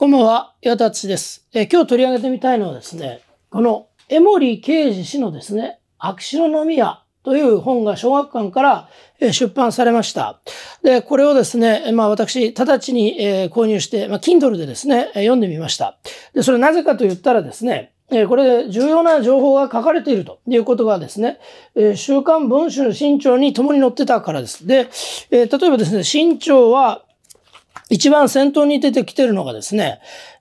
こんばんは、岩田つです。え今日取り上げてみたいのはですね、この江森慶治氏のですね、秋篠宮という本が小学館から出版されました。で、これをですね、まあ私、直ちに購入して、まあ Kindle でですね、読んでみました。で、それなぜかと言ったらですね、これで重要な情報が書かれているということがですね、週刊文春新潮に共に載ってたからです。で、例えばですね、新潮は、一番先頭に出てきてるのがですね、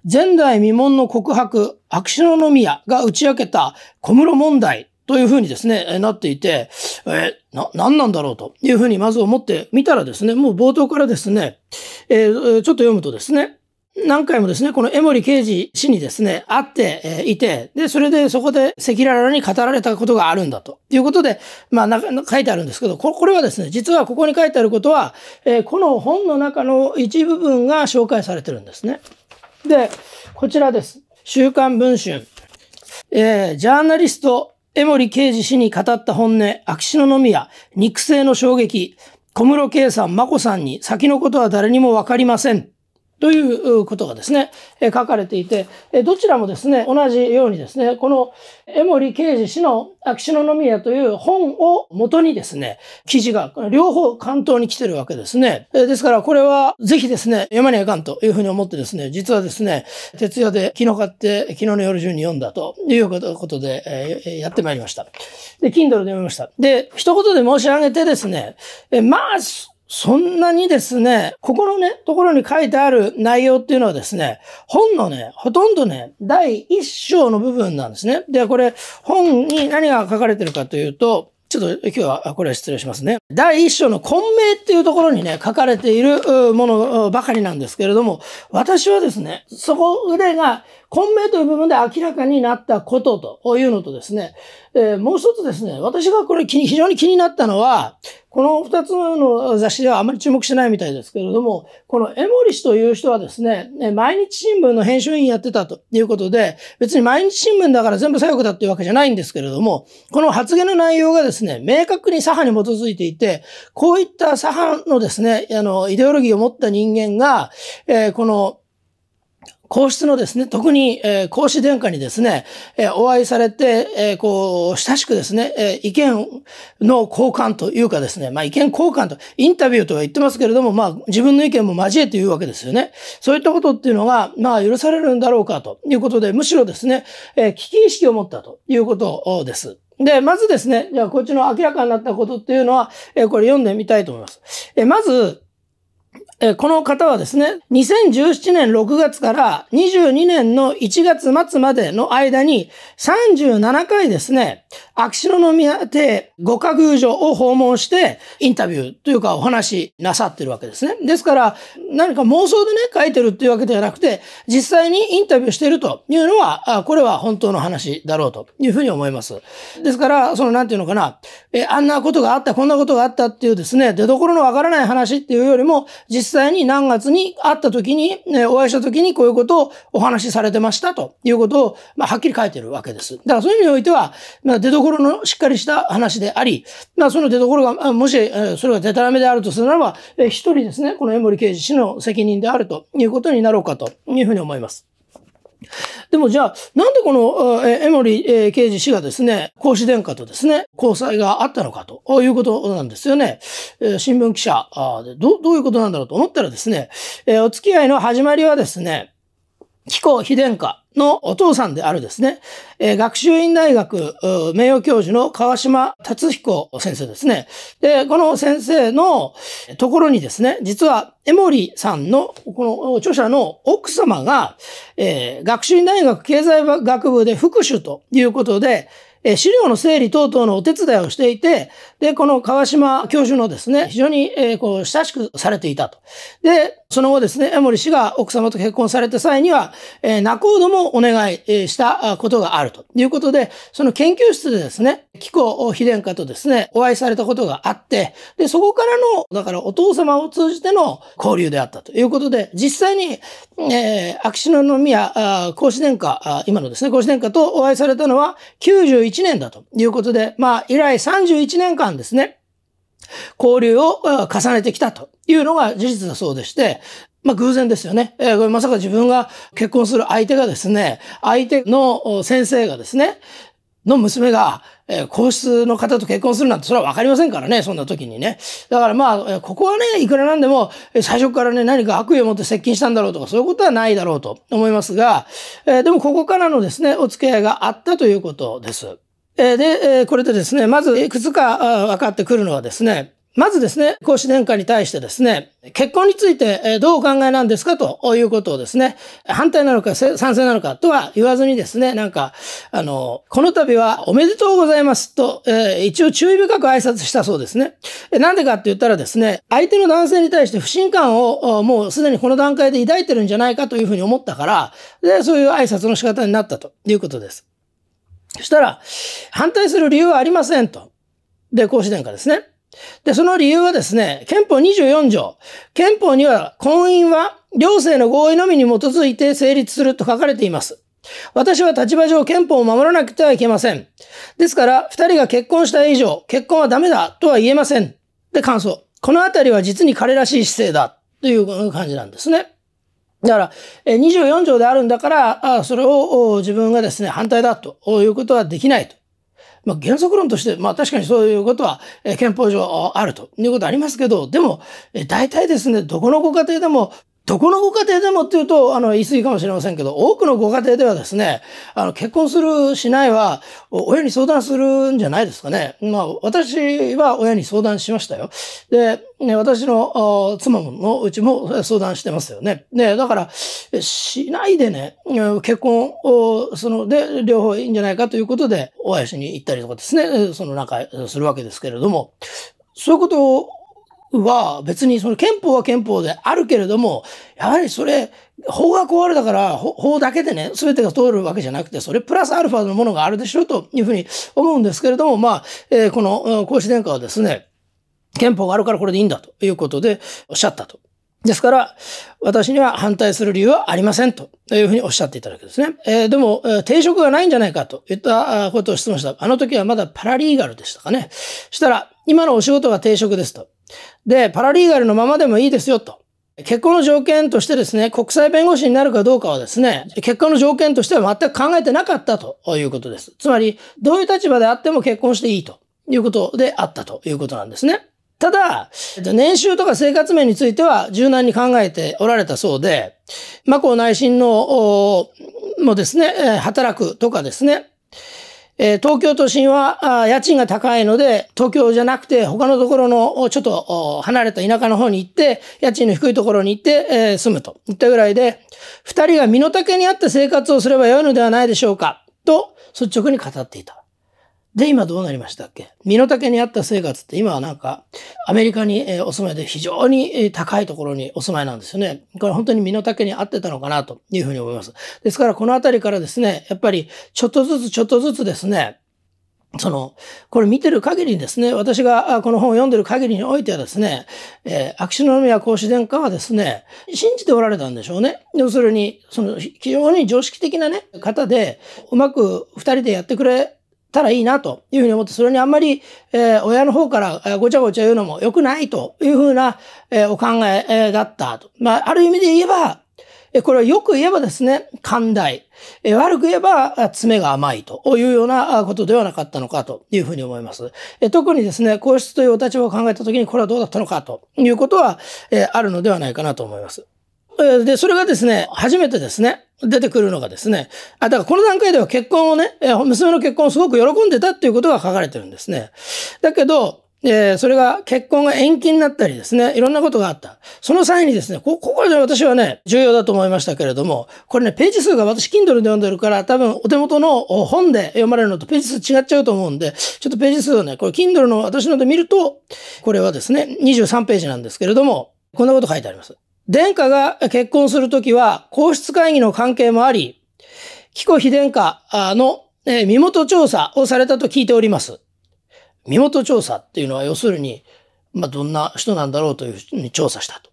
前代未聞の告白、秋篠宮が打ち明けた小室問題というふうにですね、なっていて、えな、何なんだろうというふうにまず思ってみたらですね、もう冒頭からですね、えー、ちょっと読むとですね、何回もですね、この江森刑事氏にですね、会って、えいて、で、それでそこで赤裸々に語られたことがあるんだと。いうことで、まあ書いてあるんですけど、これはですね、実はここに書いてあることは、えこの本の中の一部分が紹介されてるんですね。で、こちらです。週刊文春。えー、ジャーナリスト、江森刑事氏に語った本音、秋篠宮、肉声の衝撃、小室圭さん、眞子さんに先のことは誰にもわかりません。ということがですね、書かれていて、どちらもですね、同じようにですね、この江森刑事氏の秋篠宮という本を元にですね、記事が両方関東に来てるわけですね。ですからこれはぜひですね、読まにゃいかんというふうに思ってですね、実はですね、徹夜で昨日買って、昨日の夜中に読んだということで、えやってまいりました。で、Kindle で読みました。で、一言で申し上げてですね、まあ、そんなにですね、ここのね、ところに書いてある内容っていうのはですね、本のね、ほとんどね、第一章の部分なんですね。で、これ、本に何が書かれてるかというと、ちょっと今日はこれは失礼しますね。第一章の混迷っていうところにね、書かれているものばかりなんですけれども、私はですね、そこ腕が混迷という部分で明らかになったことというのとですね、えー、もう一つですね、私がこれ非常に気になったのは、この二つの雑誌ではあまり注目しないみたいですけれども、この江森氏という人はですね、毎日新聞の編集員やってたということで、別に毎日新聞だから全部左翼だっていうわけじゃないんですけれども、この発言の内容がですね、明確に左派に基づいていて、こういった左派のですね、あの、イデオロギーを持った人間が、えー、この、皇室のですね、特に、えー、皇殿下にですね、えー、お会いされて、えー、こう、親しくですね、えー、意見の交換というかですね、まあ意見交換と、インタビューとは言ってますけれども、まあ自分の意見も交えて言うわけですよね。そういったことっていうのが、まあ許されるんだろうかということで、むしろですね、えー、危機意識を持ったということです。で、まずですね、じゃあこっちの明らかになったことっていうのは、えー、これ読んでみたいと思います。えー、まず、えこの方はですね、2017年6月から22年の1月末までの間に37回ですね、秋篠宮邸五家宮所を訪問してインタビューというかお話なさってるわけですね。ですから何か妄想でね、書いてるっていうわけではなくて、実際にインタビューしてるというのは、あこれは本当の話だろうというふうに思います。ですから、そのなんていうのかな、えあんなことがあった、こんなことがあったっていうですね、出所のわからない話っていうよりも、実実際に何月に会った時に、ね、お会いした時にこういうことをお話しされてましたということを、まあ、はっきり書いてるわけです。だからそういう意味においては、まあ、出所のしっかりした話であり、まあ、その出所が、もし、それがデタラメであるとするならば、一人ですね、この江森刑事氏の責任であるということになろうかというふうに思います。でもじゃあ、なんでこの、えエモリ、えー、刑事氏がですね、孔子殿下とですね、交際があったのかということなんですよね。えー、新聞記者でど、どういうことなんだろうと思ったらですね、えー、お付き合いの始まりはですね、紀子非殿下のお父さんであるですね、えー、学習院大学名誉教授の川島達彦先生ですね。で、この先生のところにですね、実は江森さんの、この著者の奥様が、えー、学習院大学経済学部で副手ということで、え資料の整理等々のお手伝いをしていて、で、この川島教授のですね、非常に、えこう、親しくされていたと。で、その後ですね、江森氏が奥様と結婚された際には、え仲人もお願いしたことがあるということで、その研究室でですね、紀子妃殿下とですね、お会いされたことがあって、で、そこからの、だからお父様を通じての交流であったということで、実際に、えー、秋篠宮、皇子殿下、今のですね、皇子殿下とお会いされたのは91 31年だということで、まあ、以来31年間ですね、交流を重ねてきたというのが事実だそうでして、まあ偶然ですよね。えー、まさか自分が結婚する相手がですね、相手の先生がですね、の娘がえー、皇室の方と結婚するなんてそれは分かりませんからね、そんな時にね。だからまあ、ここはね、いくらなんでも、最初からね、何か悪意を持って接近したんだろうとか、そういうことはないだろうと思いますが、えー、でもここからのですね、お付き合いがあったということです。で、これでですね、まずいくつか分かってくるのはですね、まずですね、孔子殿下に対してですね、結婚についてどうお考えなんですかということをですね、反対なのか賛成なのかとは言わずにですね、なんか、あの、この度はおめでとうございますと、えー、一応注意深く挨拶したそうですね。なんでかって言ったらですね、相手の男性に対して不信感をもうすでにこの段階で抱いてるんじゃないかというふうに思ったから、で、そういう挨拶の仕方になったということです。そしたら、反対する理由はありませんと。で、孔子殿下ですね。で、その理由はですね、憲法24条。憲法には婚姻は両政の合意のみに基づいて成立すると書かれています。私は立場上憲法を守らなくてはいけません。ですから、二人が結婚した以上、結婚はダメだとは言えません。で、感想。このあたりは実に彼らしい姿勢だ。という感じなんですね。だから、24条であるんだから、それを自分がですね、反対だということはできないと。まあ、原則論として、まあ、確かにそういうことは、え憲法上あるということありますけど、でも、え大体ですね、どこのご家庭でもどこのご家庭でもっていうと、あの、言い過ぎかもしれませんけど、多くのご家庭ではですね、あの、結婚する、しないは、親に相談するんじゃないですかね。まあ、私は親に相談しましたよ。で、ね、私の妻のうちも相談してますよね。で、だから、しないでね、結婚を、その、で、両方いいんじゃないかということで、お会いしに行ったりとかですね、その、なんか、するわけですけれども、そういうことをは別にその憲法は憲法であるけれども、やはりそれ、法が壊れたから法、法だけでね、全てが通るわけじゃなくて、それプラスアルファのものがあるでしょというふうに思うんですけれども、まあ、えー、この孔子殿下はですね、憲法があるからこれでいいんだということでおっしゃったと。ですから、私には反対する理由はありませんというふうにおっしゃっていただけですね。えー、でも、定職がないんじゃないかといったことを質問した。あの時はまだパラリーガルでしたかね。したら、今のお仕事は定職ですと。で、パラリーガルのままでもいいですよと。結婚の条件としてですね、国際弁護士になるかどうかはですね、結婚の条件としては全く考えてなかったということです。つまり、どういう立場であっても結婚していいということであったということなんですね。ただ、年収とか生活面については柔軟に考えておられたそうで、マコ内心の、もですね、働くとかですね、え東京都心は家賃が高いので、東京じゃなくて他のところのちょっと離れた田舎の方に行って、家賃の低いところに行って、え住むといったぐらいで、二人が身の丈に合った生活をすれば良いのではないでしょうか、と率直に語っていた。で、今どうなりましたっけ身の丈に合った生活って今はなんか、アメリカにお住まいで非常に高いところにお住まいなんですよね。これ本当に身の丈に合ってたのかなというふうに思います。ですからこのあたりからですね、やっぱりちょっとずつちょっとずつですね、その、これ見てる限りですね、私がこの本を読んでる限りにおいてはですね、えー、秋篠宮孔子殿下はですね、信じておられたんでしょうね。要するに、その、非常に常識的なね、方で、うまく二人でやってくれたらいいなというふうに思って、それにあんまり、えー、親の方からごちゃごちゃ言うのも良くないというふうな、えー、お考え、えだったと。まあ、ある意味で言えば、これはよく言えばですね、寛大。悪く言えば、爪が甘いというようなことではなかったのかというふうに思います。特にですね、皇室というお立場を考えたときにこれはどうだったのかということはあるのではないかなと思います。で、それがですね、初めてですね、出てくるのがですね、あ、だからこの段階では結婚をね、娘の結婚をすごく喜んでたっていうことが書かれてるんですね。だけど、えー、それが結婚が延期になったりですね、いろんなことがあった。その際にですね、こ、ここで私はね、重要だと思いましたけれども、これね、ページ数が私 Kindle で読んでるから、多分お手元の本で読まれるのとページ数違っちゃうと思うんで、ちょっとページ数をね、これ Kindle の私ので見ると、これはですね、23ページなんですけれども、こんなこと書いてあります。殿下が結婚するときは、皇室会議の関係もあり、紀子妃殿下の身元調査をされたと聞いております。身元調査っていうのは、要するに、まあ、どんな人なんだろうというふうに調査したと。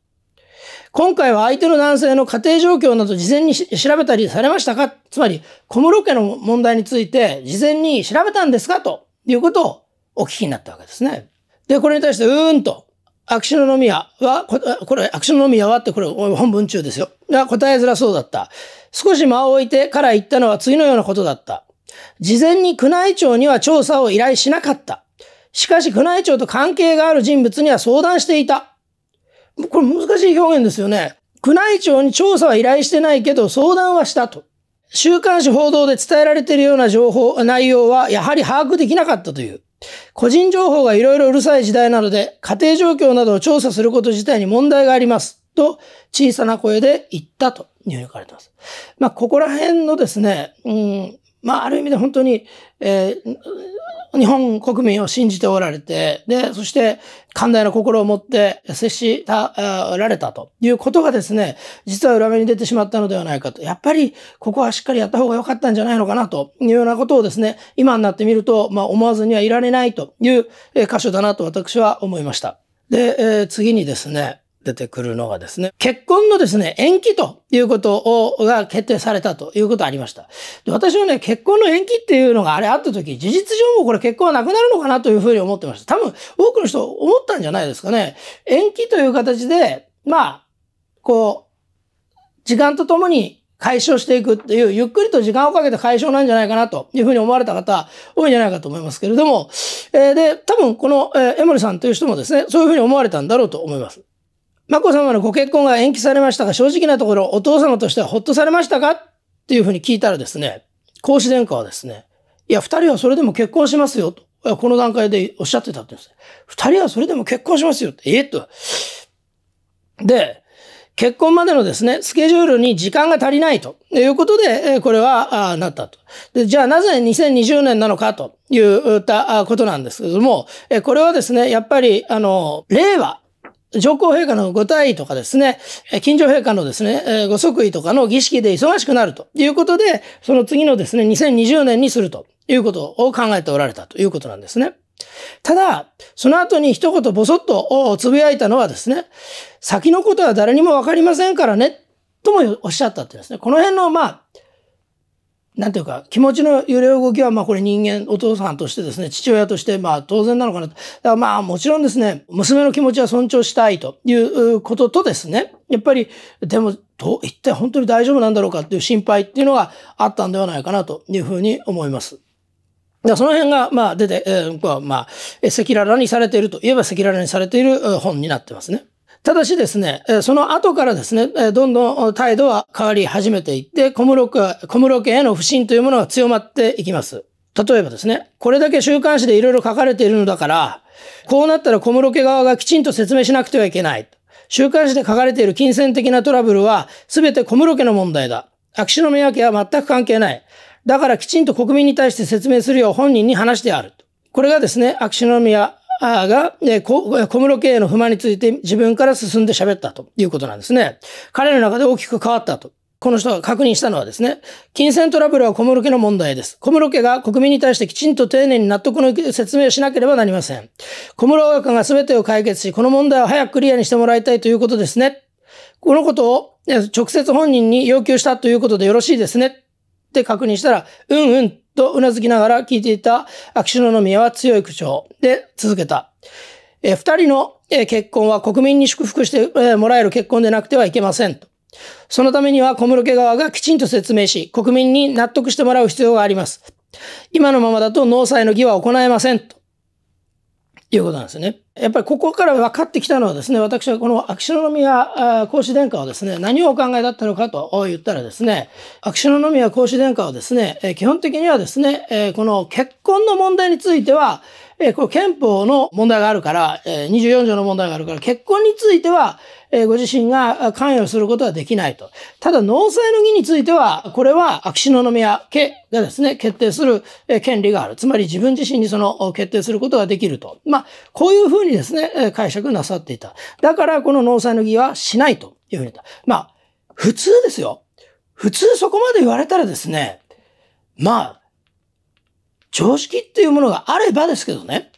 今回は相手の男性の家庭状況など事前に調べたりされましたかつまり、小室家の問題について事前に調べたんですかということをお聞きになったわけですね。で、これに対して、うーんと、秋篠宮は、これ、秋篠宮はってこれ本文中ですよ。答えづらそうだった。少し間を置いてから言ったのは次のようなことだった。事前に宮内庁には調査を依頼しなかった。しかし宮内庁と関係がある人物には相談していた。これ難しい表現ですよね。宮内庁に調査は依頼してないけど相談はしたと。週刊誌報道で伝えられているような情報、内容はやはり把握できなかったという。個人情報がいろいろうるさい時代なので、家庭状況などを調査すること自体に問題があります。と、小さな声で言ったと入力されています。まあ、ここら辺のですね、うん、まあ、ある意味で本当に、えー、日本国民を信じておられて、で、そして寛大な心を持って接したられたということがですね、実は裏目に出てしまったのではないかと。やっぱり、ここはしっかりやった方が良かったんじゃないのかなというようなことをですね、今になってみると、まあ思わずにはいられないという箇所だなと私は思いました。で、えー、次にですね、出てくるのがですね、結婚のですね、延期ということを、が決定されたということありました。で私はね、結婚の延期っていうのがあれあった時、事実上もこれ結婚はなくなるのかなというふうに思ってました。多分、多くの人思ったんじゃないですかね。延期という形で、まあ、こう、時間とともに解消していくっていう、ゆっくりと時間をかけて解消なんじゃないかなというふうに思われた方、多いんじゃないかと思いますけれども、えー、で、多分この、えー、江森さんという人もですね、そういうふうに思われたんだろうと思います。眞子さまのご結婚が延期されましたが、正直なところ、お父様としてはほっとされましたかっていうふうに聞いたらですね、孔子殿下はですね、いや、二人はそれでも結婚しますよ、と。この段階でおっしゃってたって言うんです。二人はそれでも結婚しますよ、って。ええと。で、結婚までのですね、スケジュールに時間が足りないということで、これは、なったと。で、じゃあなぜ2020年なのかというたことなんですけども、これはですね、やっぱり、あの、令和上皇陛下のご退位とかですね、近所陛下のですね、ご即位とかの儀式で忙しくなるということで、その次のですね、2020年にするということを考えておられたということなんですね。ただ、その後に一言ぼそっとつぶやいたのはですね、先のことは誰にもわかりませんからね、ともおっしゃったってですね、この辺の、まあ、なんていうか、気持ちの揺れ動きは、まあこれ人間、お父さんとしてですね、父親として、まあ当然なのかなと。だからまあもちろんですね、娘の気持ちは尊重したいということとですね、やっぱり、でも、と、一体本当に大丈夫なんだろうかっていう心配っていうのがあったんではないかなというふうに思います。その辺が、まあ、出て、えー、まあ、赤裸々にされているといえば赤裸々にされている本になってますね。ただしですね、その後からですね、どんどん態度は変わり始めていって、小室家、小室家への不信というものが強まっていきます。例えばですね、これだけ週刊誌でいろいろ書かれているのだから、こうなったら小室家側がきちんと説明しなくてはいけない。週刊誌で書かれている金銭的なトラブルは、全て小室家の問題だ。秋篠宮家は全く関係ない。だからきちんと国民に対して説明するよう本人に話してある。これがですね、秋篠宮が、え小室家への不満について自分から進んで喋ったということなんですね。彼の中で大きく変わったと。この人が確認したのはですね、金銭トラブルは小室家の問題です。小室家が国民に対してきちんと丁寧に納得の説明をしなければなりません。小室家が全てを解決し、この問題を早くクリアにしてもらいたいということですね。このことを直接本人に要求したということでよろしいですね。って確認したら、うんうんと頷きながら聞いていた秋篠宮は強い口調で続けた。え二人の、結婚は国民に祝福して、もらえる結婚でなくてはいけませんと。そのためには小室家側がきちんと説明し、国民に納得してもらう必要があります。今のままだと納采の儀は行えませんと。いうことなんですね。やっぱりここから分かってきたのはですね、私はこの秋篠宮孔子殿下はですね、何をお考えだったのかと言ったらですね、秋篠宮孔子殿下はですね、基本的にはですね、この結婚の問題については、えー、これ憲法の問題があるから、えー、24条の問題があるから、結婚については、えー、ご自身が関与することはできないと。ただ、納采の儀については、これは秋篠宮家がですね、決定する権利がある。つまり自分自身にその決定することができると。まあ、こういうふうにですね、解釈なさっていた。だから、この納采の儀はしないというふうに言った。まあ、普通ですよ。普通そこまで言われたらですね、まあ、常識っていうものがあればですけどね、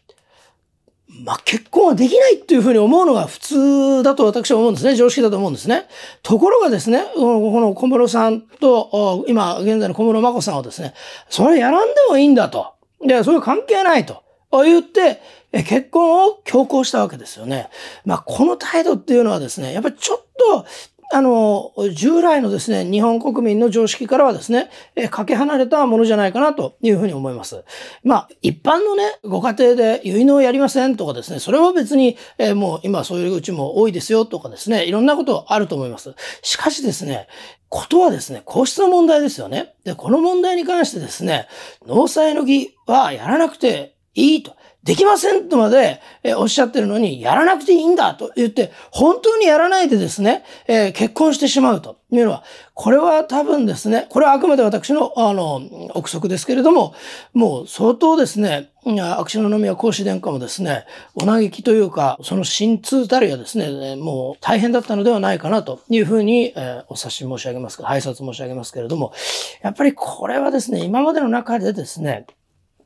まあ、結婚はできないっていうふうに思うのが普通だと私は思うんですね。常識だと思うんですね。ところがですね、この小室さんと、今、現在の小室眞子さんはですね、それやらんでもいいんだと。で、それ関係ないと。言って、結婚を強行したわけですよね。まあ、この態度っていうのはですね、やっぱりちょっと、あの、従来のですね、日本国民の常識からはですね、えかけ離れたものじゃないかなというふうに思います。まあ、一般のね、ご家庭で結納やりませんとかですね、それは別に、えもう今そういううちも多いですよとかですね、いろんなことあると思います。しかしですね、ことはですね、皇室の問題ですよね。で、この問題に関してですね、納采の儀はやらなくていいと。できませんとまで、えおっしゃってるのに、やらなくていいんだと言って、本当にやらないでですね、え結婚してしまうというのは、これは多分ですね、これはあくまで私の、あの、憶測ですけれども、もう相当ですね、秋篠宮講師殿下もですね、お嘆きというか、その心痛たるやですね、もう大変だったのではないかなというふうに、えお察し申し上げますか、拝察申し上げますけれども、やっぱりこれはですね、今までの中でですね、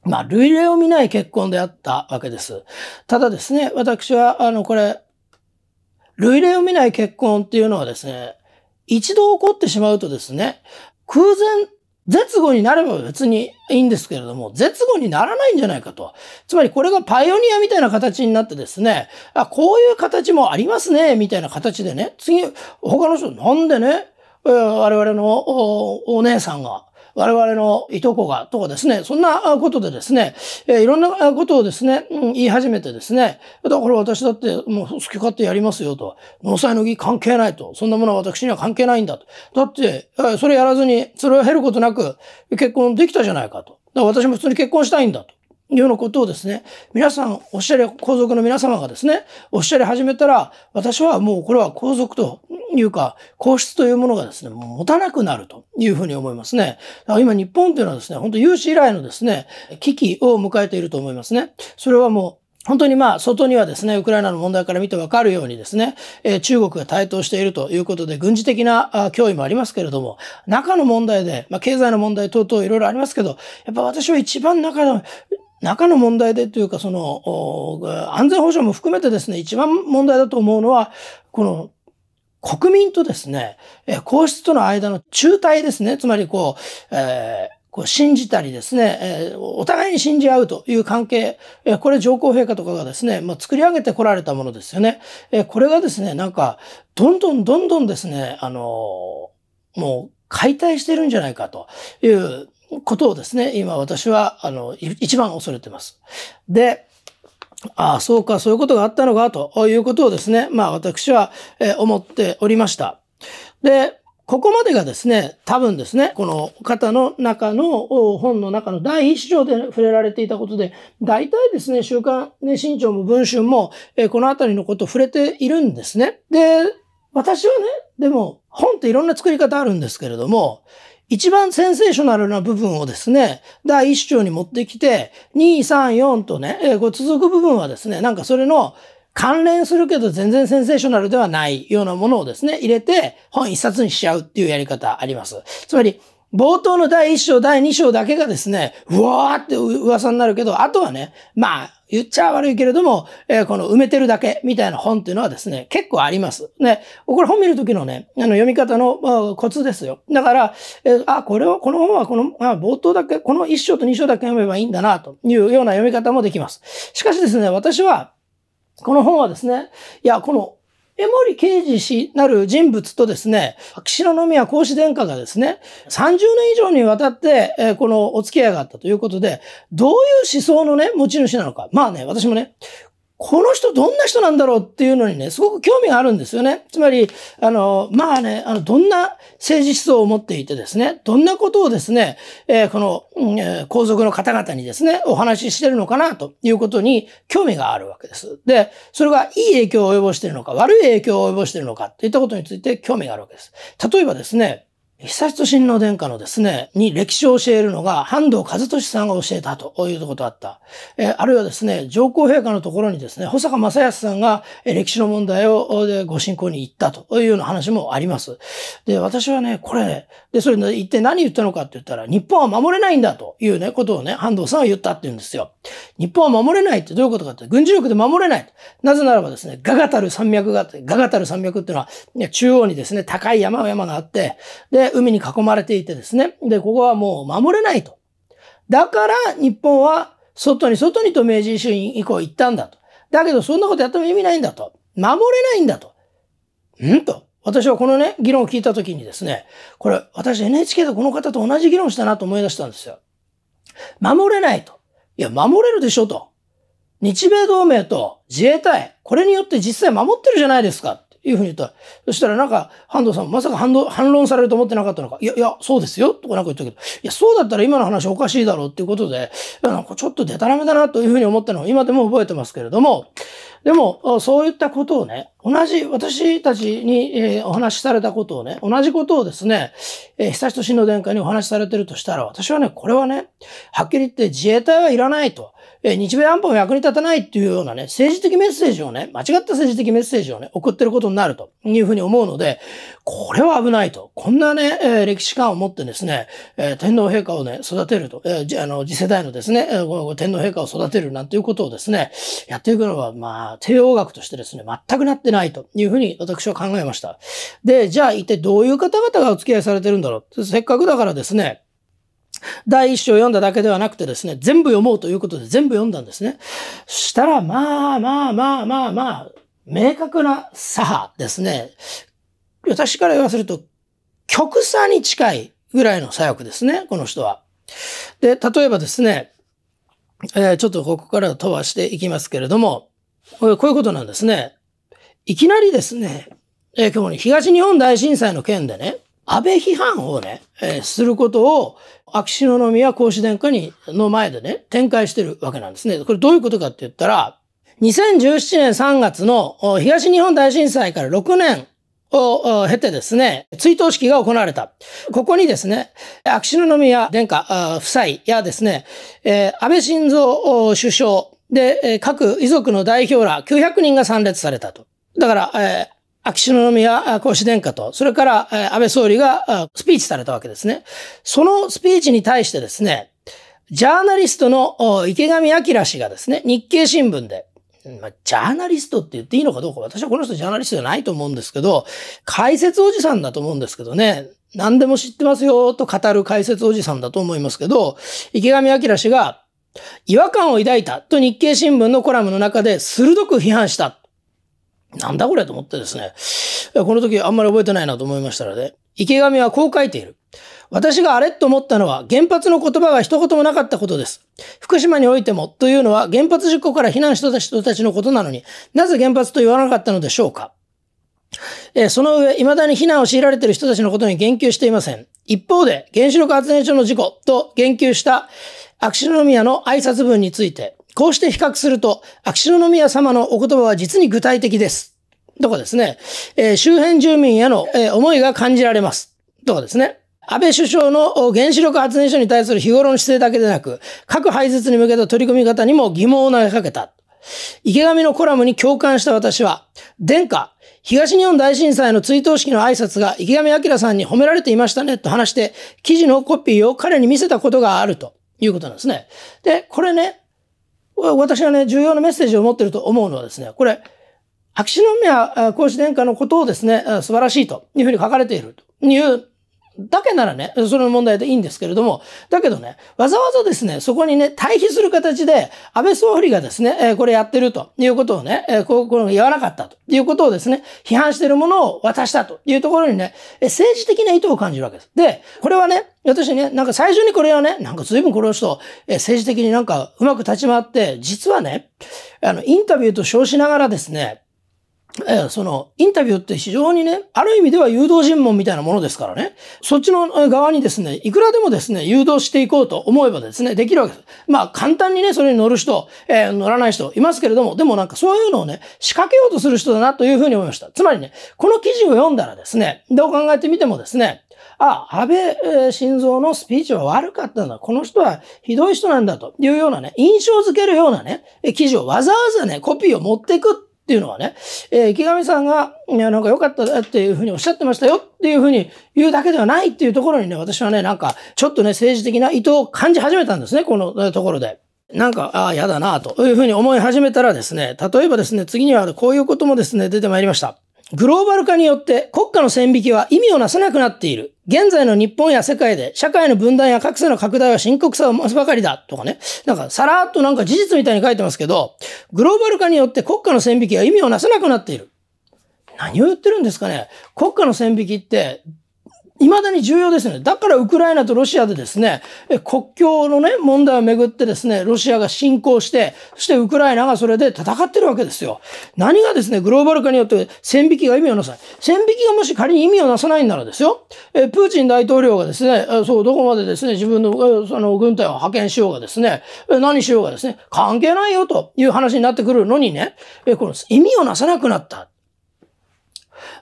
まあ、類例を見ない結婚であったわけです。ただですね、私は、あの、これ、類例を見ない結婚っていうのはですね、一度起こってしまうとですね、空前、絶後になれば別にいいんですけれども、絶後にならないんじゃないかと。つまりこれがパイオニアみたいな形になってですね、あ、こういう形もありますね、みたいな形でね、次、他の人、なんでね、我々のお姉さんが、我々のいとこが、とかですね、そんなことでですね、えいろんなことをですね、言い始めてですね、だから私だってもう好き勝手やりますよと、納采の儀関係ないと、そんなものは私には関係ないんだと。だって、それやらずに、それを減ることなく結婚できたじゃないかと。だから私も普通に結婚したいんだと。ようなことをですね、皆さん、おっしゃり、皇族の皆様がですね、おっしゃり始めたら、私はもうこれは皇族というか、皇室というものがですね、もう持たなくなるというふうに思いますね。だから今日本というのはですね、本当有史以来のですね、危機を迎えていると思いますね。それはもう本当にまあ、外にはですね、ウクライナの問題から見てわかるようにですね、え中国が台頭しているということで、軍事的な脅威もありますけれども、中の問題で、まあ、経済の問題等々いろいろありますけど、やっぱ私は一番中の中の問題でというか、その、安全保障も含めてですね、一番問題だと思うのは、この、国民とですね、皇室との間の中退ですね、つまりこう、えーこう信じたりですね、えお互いに信じ合うという関係、これ上皇陛下とかがですね、まあ、作り上げてこられたものですよね。これがですね、なんか、どんどんどんどんですね、あのもう解体してるんじゃないかという、ことをですね、今私は、あの、一番恐れてます。で、ああ、そうか、そういうことがあったのか、ということをですね、まあ私は、え思っておりました。で、ここまでがですね、多分ですね、この方の中の本の中の第一章で触れられていたことで、大体ですね、週刊、ね、新潮も文春も、えこのあたりのことを触れているんですね。で、私はね、でも、本っていろんな作り方あるんですけれども、一番センセーショナルな部分をですね、第一章に持ってきて、2、3、4とね、えー、こう続く部分はですね、なんかそれの関連するけど全然センセーショナルではないようなものをですね、入れて本一冊にしちゃうっていうやり方あります。つまり、冒頭の第1章、第2章だけがですね、うわーって噂になるけど、あとはね、まあ、言っちゃ悪いけれども、えー、この埋めてるだけみたいな本っていうのはですね、結構あります。ね。これ本見るときのね、あの読み方のコツですよ。だから、えー、あ、これを、この本はこの、あ冒頭だけ、この1章と2章だけ読めばいいんだな、というような読み方もできます。しかしですね、私は、この本はですね、いや、この江森刑事氏なる人物とですね、秋篠宮孔子殿下がですね、30年以上にわたって、えー、このお付き合いがあったということで、どういう思想のね、持ち主なのか。まあね、私もね、この人どんな人なんだろうっていうのにね、すごく興味があるんですよね。つまり、あの、まあね、あの、どんな政治思想を持っていてですね、どんなことをですね、えー、この、えー、皇族の方々にですね、お話ししてるのかなということに興味があるわけです。で、それがいい影響を及ぼしているのか、悪い影響を及ぼしているのかといったことについて興味があるわけです。例えばですね、久人親王殿下のですね、に歴史を教えるのが、半藤和俊さんが教えたということだった。えあるいはですね、上皇陛下のところにですね、保坂正康さんがえ、歴史の問題をでご進行に行ったというような話もあります。で、私はね、これね、で、それで一体何言ったのかって言ったら、日本は守れないんだというね、ことをね、半藤さんは言ったって言うんですよ。日本は守れないってどういうことかって、軍事力で守れない。なぜならばですね、ガガタル山脈があって、ガガタル山脈っていうのは、中央にですね、高い山々があって、で、海に囲まれていてですね。で、ここはもう守れないと。だから日本は外に外にと明治維新以降行ったんだと。だけどそんなことやっても意味ないんだと。守れないんだと。んと。私はこのね、議論を聞いたときにですね、これ私 NHK でこの方と同じ議論したなと思い出したんですよ。守れないと。いや、守れるでしょと。日米同盟と自衛隊、これによって実際守ってるじゃないですか。いうふうに言ったら、そしたらなんか、半藤さん、まさか反反論されると思ってなかったのか、いや、いや、そうですよ、とかなんか言ったけど、いや、そうだったら今の話おかしいだろうっていうことで、なんかちょっとデタラメだなというふうに思ったのを今でも覚えてますけれども、でも、そういったことをね、同じ、私たちに、えー、お話しされたことをね、同じことをですね、えー、久しとしの殿下にお話しされてるとしたら、私はね、これはね、はっきり言って自衛隊はいらないと、えー、日米安保も役に立たないっていうようなね、政治的メッセージをね、間違った政治的メッセージをね、送ってることになるというふうに思うので、これは危ないと。こんなね、えー、歴史観を持ってですね、えー、天皇陛下をね、育てると、えー、あの、次世代のですね、えー、天皇陛下を育てるなんていうことをですね、やっていくのは、まあ、帝王学としてですね、全くなってないというふうに私は考えました。で、じゃあ一体どういう方々がお付き合いされてるんだろう。せっかくだからですね、第一章読んだだけではなくてですね、全部読もうということで全部読んだんですね。したら、まあまあまあまあまあ、明確な左派ですね。私から言わせると、極左に近いぐらいの左翼ですね、この人は。で、例えばですね、えー、ちょっとここから飛ばしていきますけれども、こういうことなんですね。いきなりですね、えー、今日東日本大震災の件でね、安倍批判をね、えー、することを、秋篠宮公子殿下に、の前でね、展開してるわけなんですね。これどういうことかって言ったら、2017年3月の東日本大震災から6年を経てですね、追悼式が行われた。ここにですね、秋篠宮殿下夫妻やですね、安倍晋三首相で、各遺族の代表ら900人が参列されたと。だから、えー秋篠宮孔子殿下と、それからえ安倍総理がスピーチされたわけですね。そのスピーチに対してですね、ジャーナリストの池上彰氏がですね、日経新聞で、まあ、ジャーナリストって言っていいのかどうか、私はこの人ジャーナリストじゃないと思うんですけど、解説おじさんだと思うんですけどね、何でも知ってますよと語る解説おじさんだと思いますけど、池上彰氏が違和感を抱いたと日経新聞のコラムの中で鋭く批判した。なんだこれと思ってですね、この時あんまり覚えてないなと思いましたので、池上はこう書いている。私があれと思ったのは原発の言葉が一言もなかったことです。福島においてもというのは原発事故から避難した人たちのことなのになぜ原発と言わなかったのでしょうかえその上、未だに避難を強いられている人たちのことに言及していません。一方で、原子力発電所の事故と言及した、秋篠宮の挨拶文について、こうして比較すると、秋篠宮様のお言葉は実に具体的です。とかですね、えー、周辺住民への、えー、思いが感じられます。とかですね。安倍首相の原子力発電所に対する日頃の姿勢だけでなく、核廃絶に向けた取り組み方にも疑問を投げかけた。池上のコラムに共感した私は、殿下、東日本大震災の追悼式の挨拶が池上彰さんに褒められていましたねと話して、記事のコピーを彼に見せたことがあるということなんですね。で、これね、私がね、重要なメッセージを持っていると思うのはですね、これ、秋篠宮孔子殿下のことをですね、素晴らしいというふうに書かれているというだけならね、その問題でいいんですけれども、だけどね、わざわざですね、そこにね、対比する形で、安倍総理がですね、えこれやってるということをね、えこう、この言わなかったということをですね、批判してるものを渡したというところにね、え政治的な意図を感じるわけです。で、これはね、私ね、なんか最初にこれをね、なんか随分この人、え政治的になんかうまく立ち回って、実はね、あの、インタビューと称しながらですね、えー、その、インタビューって非常にね、ある意味では誘導尋問みたいなものですからね、そっちの側にですね、いくらでもですね、誘導していこうと思えばですね、できるわけです。まあ、簡単にね、それに乗る人、えー、乗らない人いますけれども、でもなんかそういうのをね、仕掛けようとする人だなというふうに思いました。つまりね、この記事を読んだらですね、どう考えてみてもですね、あ、安倍晋三のスピーチは悪かったんだ。この人はひどい人なんだというようなね、印象づけるようなね、記事をわざわざね、コピーを持ってくっていうのはね、えー、池上さんが、いや、なんか良かったっていうふうにおっしゃってましたよっていうふうに言うだけではないっていうところにね、私はね、なんか、ちょっとね、政治的な意図を感じ始めたんですね、このところで。なんか、ああ、嫌だなというふうに思い始めたらですね、例えばですね、次にはこういうこともですね、出てまいりました。グローバル化によって国家の線引きは意味をなさなくなっている。現在の日本や世界で社会の分断や格差の拡大は深刻さを増すばかりだ。とかね。なんかさらっとなんか事実みたいに書いてますけど、グローバル化によって国家の線引きは意味をなさなくなっている。何を言ってるんですかね国家の線引きって未だに重要ですよね。だからウクライナとロシアでですね、国境のね、問題をめぐってですね、ロシアが侵攻して、そしてウクライナがそれで戦ってるわけですよ。何がですね、グローバル化によって線引きが意味をなさい。線引きがもし仮に意味をなさないんならですよ、えプーチン大統領がですね、そう、どこまでですね、自分のその軍隊を派遣しようがですね、何しようがですね、関係ないよという話になってくるのにね、この意味をなさなくなった。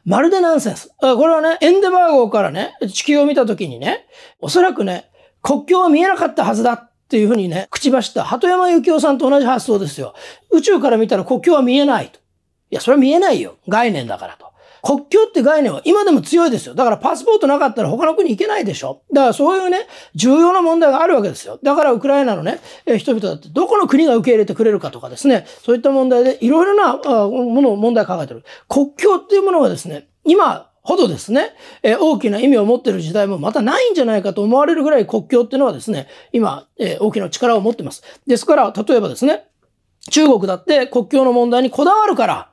まるでナンセンス。これはね、エンデバー号からね、地球を見た時にね、おそらくね、国境は見えなかったはずだっていうふうにね、口走った鳩山幸夫さんと同じ発想ですよ。宇宙から見たら国境は見えないと。いや、それは見えないよ。概念だからと。国境って概念は今でも強いですよ。だからパスポートなかったら他の国行けないでしょ。だからそういうね、重要な問題があるわけですよ。だからウクライナのね、え人々だってどこの国が受け入れてくれるかとかですね、そういった問題でいろいろなものを問題考えてる。国境っていうものはですね、今、ほどですね、えー、大きな意味を持ってる時代もまたないんじゃないかと思われるぐらい国境っていうのはですね、今、えー、大きな力を持ってます。ですから、例えばですね、中国だって国境の問題にこだわるから、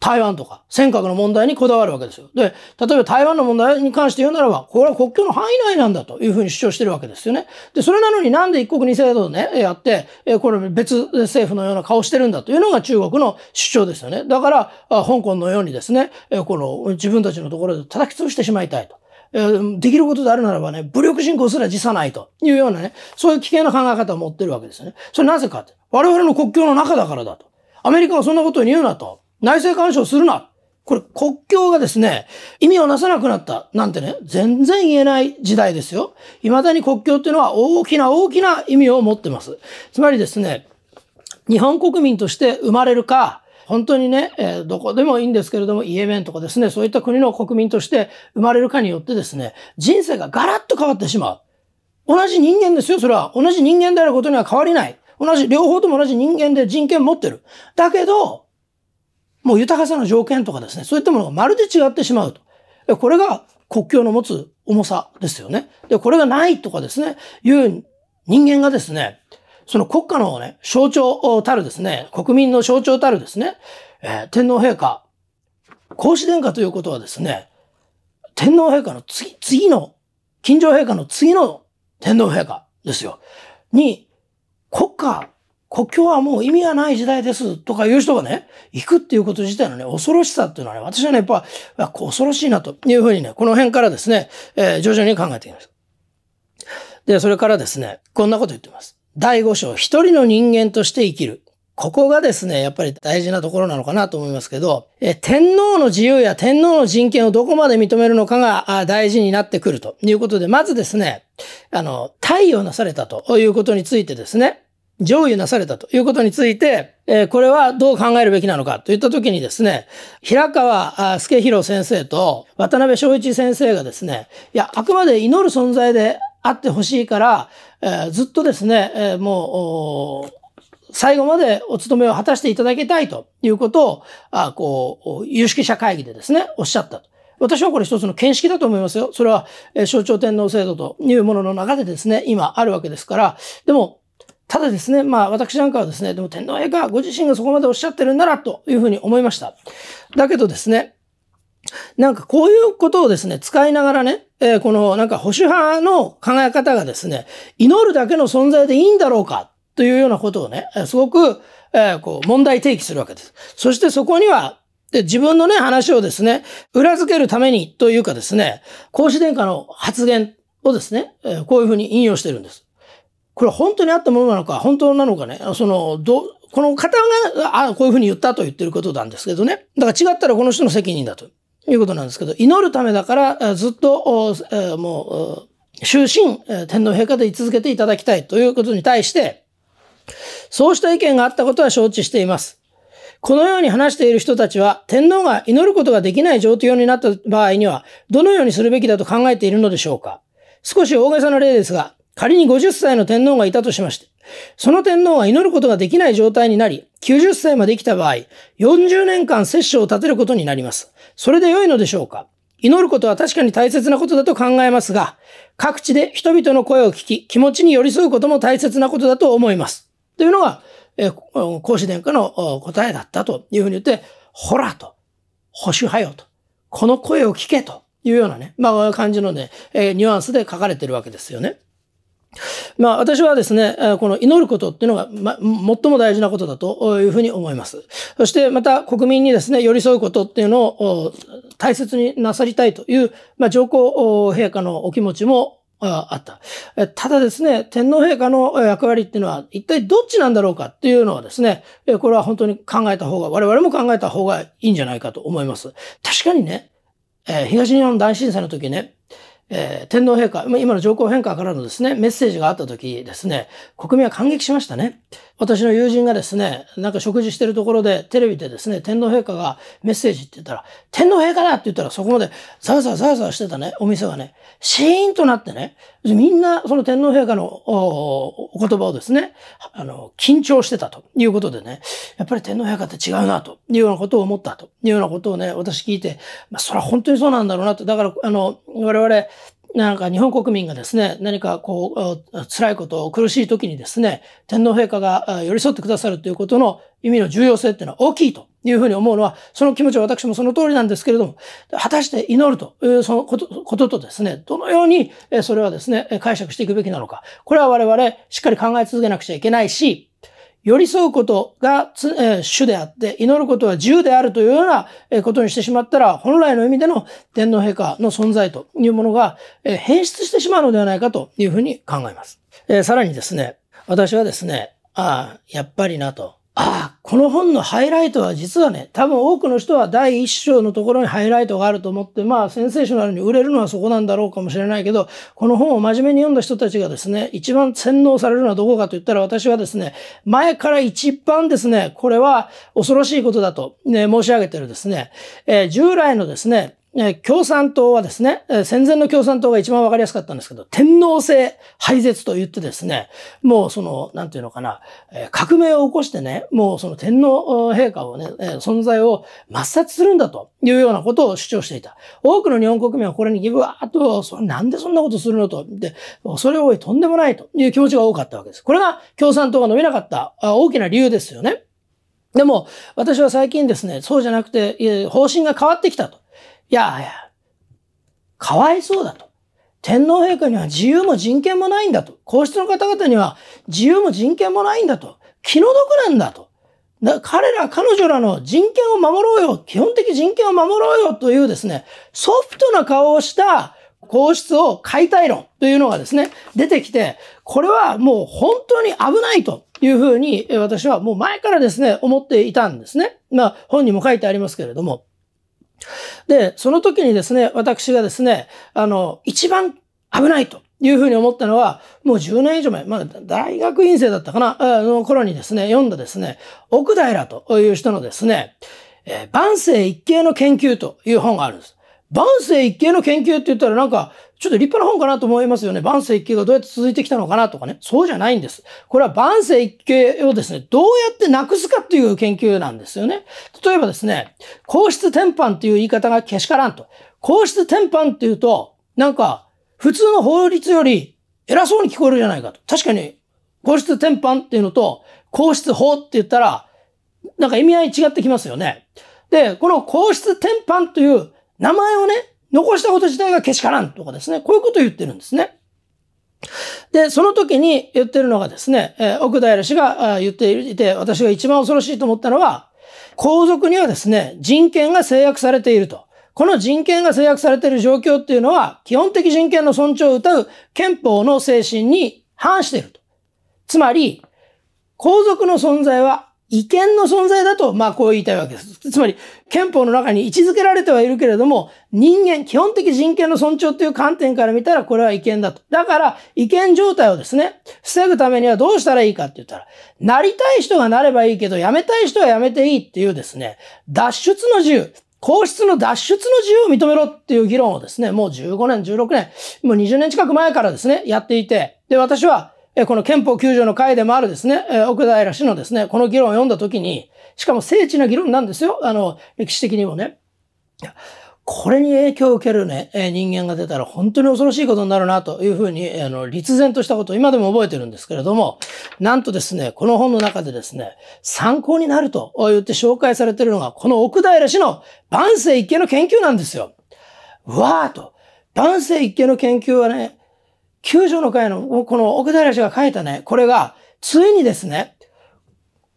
台湾とか、尖閣の問題にこだわるわけですよ。で、例えば台湾の問題に関して言うならば、これは国境の範囲内なんだというふうに主張してるわけですよね。で、それなのになんで一国二制度をね、やって、これ別政府のような顔してるんだというのが中国の主張ですよね。だから、香港のようにですね、この自分たちのところで叩き潰してしまいたいと。できることであるならばね、武力侵攻すら辞さないというようなね、そういう危険な考え方を持ってるわけですよね。それなぜかって。我々の国境の中だからだと。アメリカはそんなことに言うなと。内政干渉するな。これ国境がですね、意味をなさなくなったなんてね、全然言えない時代ですよ。未だに国境っていうのは大きな大きな意味を持ってます。つまりですね、日本国民として生まれるか、本当にね、えどこでもいいんですけれども、イエメンとかですね、そういった国の国民として生まれるかによってですね、人生がガラッと変わってしまう。同じ人間ですよ、それは。同じ人間であることには変わりない。同じ、両方とも同じ人間で人権持ってる。だけど、もう豊かさの条件とかですね、そういったものがまるで違ってしまうと。これが国境の持つ重さですよね。で、これがないとかですね、いう人間がですね、その国家のね、象徴たるですね、国民の象徴たるですね、えー、天皇陛下、孔子殿下ということはですね、天皇陛下の次、次の、近城陛下の次の天皇陛下ですよ。に、国家国境はもう意味がない時代ですとかいう人がね、行くっていうこと自体のね、恐ろしさっていうのはね、私はね、やっぱ、恐ろしいなというふうにね、この辺からですね、えー、徐々に考えています。で、それからですね、こんなこと言ってます。第5章、一人の人間として生きる。ここがですね、やっぱり大事なところなのかなと思いますけど、え天皇の自由や天皇の人権をどこまで認めるのかが大事になってくるということで、まずですね、あの、対応なされたということについてですね、上位なされたということについて、えー、これはどう考えるべきなのかといったときにですね、平川助弘先生と渡辺昭一先生がですね、いや、あくまで祈る存在であってほしいから、えー、ずっとですね、えー、もう、最後までお務めを果たしていただきたいということを、あこう、有識者会議でですね、おっしゃったと。私はこれ一つの見識だと思いますよ。それは、え象徴天皇制度というものの中でですね、今あるわけですから、でも、ただですね、まあ私なんかはですね、でも天皇陛下ご自身がそこまでおっしゃってるならというふうに思いました。だけどですね、なんかこういうことをですね、使いながらね、えー、このなんか保守派の考え方がですね、祈るだけの存在でいいんだろうかというようなことをね、すごく、えー、こう問題提起するわけです。そしてそこにはで、自分のね、話をですね、裏付けるためにというかですね、孔子殿下の発言をですね、こういうふうに引用してるんです。これ本当にあったものなのか、本当なのかね、その、ど、この方が、あこういうふうに言ったと言ってることなんですけどね。だから違ったらこの人の責任だということなんですけど、祈るためだから、ずっと、もう、終身、天皇陛下で居続けていただきたいということに対して、そうした意見があったことは承知しています。このように話している人たちは、天皇が祈ることができない状況になった場合には、どのようにするべきだと考えているのでしょうか少し大げさな例ですが、仮に50歳の天皇がいたとしまして、その天皇は祈ることができない状態になり、90歳まで生きた場合、40年間摂政を立てることになります。それで良いのでしょうか祈ることは確かに大切なことだと考えますが、各地で人々の声を聞き、気持ちに寄り添うことも大切なことだと思います。というのが、孔子殿下の答えだったというふうに言って、ほらと、保守派よと、この声を聞けというようなね、まあ感じのね、ニュアンスで書かれてるわけですよね。まあ、私はですね、この祈ることっていうのが、ま、最も大事なことだというふうに思います。そしてまた国民にですね、寄り添うことっていうのを大切になさりたいという、まあ、上皇陛下のお気持ちもあった。ただですね、天皇陛下の役割っていうのは一体どっちなんだろうかっていうのはですね、これは本当に考えた方が、我々も考えた方がいいんじゃないかと思います。確かにね、東日本大震災の時ね、えー、天皇陛下、今の上皇陛下からのですね、メッセージがあった時ですね、国民は感激しましたね。私の友人がですね、なんか食事してるところでテレビでですね、天皇陛下がメッセージって言ったら、天皇陛下だって言ったらそこまでザワザワザワザワしてたね、お店がね、シーンとなってね、みんなその天皇陛下のお言葉をですね、あの、緊張してたということでね、やっぱり天皇陛下って違うなというようなことを思ったというようなことをね、私聞いて、まあそれは本当にそうなんだろうなと、だからあの、我々、なんか日本国民がですね、何かこう、辛いことを苦しい時にですね、天皇陛下が寄り添ってくださるということの意味の重要性っていうのは大きいというふうに思うのは、その気持ちは私もその通りなんですけれども、果たして祈るというそのことこととですね、どのようにそれはですね、解釈していくべきなのか。これは我々しっかり考え続けなくちゃいけないし、寄り添うことが主であって、祈ることは自由であるというようなことにしてしまったら、本来の意味での天皇陛下の存在というものが、変質してしまうのではないかというふうに考えます。さらにですね、私はですね、ああ、やっぱりなと。ああ、この本のハイライトは実はね、多分多くの人は第1章のところにハイライトがあると思って、まあセンセーショナルに売れるのはそこなんだろうかもしれないけど、この本を真面目に読んだ人たちがですね、一番洗脳されるのはどこかと言ったら私はですね、前から一番ですね、これは恐ろしいことだと、ね、申し上げてるですね、えー、従来のですね、え共産党はですね、え戦前の共産党が一番わかりやすかったんですけど、天皇制廃絶と言ってですね、もうその、なんていうのかな、え革命を起こしてね、もうその天皇陛下をね、え存在を抹殺するんだというようなことを主張していた。多くの日本国民はこれにギブアッと、それなんでそんなことするのと、で、恐れ多いとんでもないという気持ちが多かったわけです。これが共産党が伸びなかった大きな理由ですよね。でも、私は最近ですね、そうじゃなくて、方針が変わってきたと。いや、いやかわいそうだと。天皇陛下には自由も人権もないんだと。皇室の方々には自由も人権もないんだと。気の毒なんだと。だ彼ら、彼女らの人権を守ろうよ。基本的人権を守ろうよというですね、ソフトな顔をした皇室を解体論というのがですね、出てきて、これはもう本当に危ないというふうに私はもう前からですね、思っていたんですね。まあ本にも書いてありますけれども。で、その時にですね、私がですね、あの、一番危ないというふうに思ったのは、もう10年以上前、まあ、大学院生だったかな、あの頃にですね、読んだですね、奥平という人のですね、えー、万世一系の研究という本があるんです。万世一系の研究って言ったらなんか、ちょっと立派な本かなと思いますよね。万世一系がどうやって続いてきたのかなとかね。そうじゃないんです。これは万世一系をですね、どうやってなくすかっていう研究なんですよね。例えばですね、皇室転換っていう言い方がけしからんと。皇室転換っていうと、なんか、普通の法律より偉そうに聞こえるじゃないかと。確かに、皇室転換っていうのと、皇室法って言ったら、なんか意味合い違ってきますよね。で、この皇室転換という名前をね、残したこと自体がけしからんとかですね、こういうことを言ってるんですね。で、その時に言ってるのがですね、えー、奥平氏が言っていて、私が一番恐ろしいと思ったのは、皇族にはですね、人権が制約されていると。この人権が制約されている状況っていうのは、基本的人権の尊重を謳う憲法の精神に反していると。つまり、皇族の存在は違憲の存在だと、まあこう言いたいわけです。つまり、憲法の中に位置づけられてはいるけれども、人間、基本的人権の尊重という観点から見たらこれは違憲だと。だから、違憲状態をですね、防ぐためにはどうしたらいいかって言ったら、なりたい人がなればいいけど、やめたい人はやめていいっていうですね、脱出の自由。皇室の脱出の自由を認めろっていう議論をですね、もう15年、16年、もう20年近く前からですね、やっていて、で、私は、この憲法9条の回でもあるですね、奥平氏のですね、この議論を読んだときに、しかも精緻な議論なんですよ。あの、歴史的にもね。これに影響を受けるね、人間が出たら本当に恐ろしいことになるなというふうに、あの、立然としたことを今でも覚えてるんですけれども、なんとですね、この本の中でですね、参考になると言って紹介されてるのが、この奥平氏の万世一家の研究なんですよ。わーと。万世一家の研究はね、九条の会の、この奥平氏が書いたね、これが、ついにですね、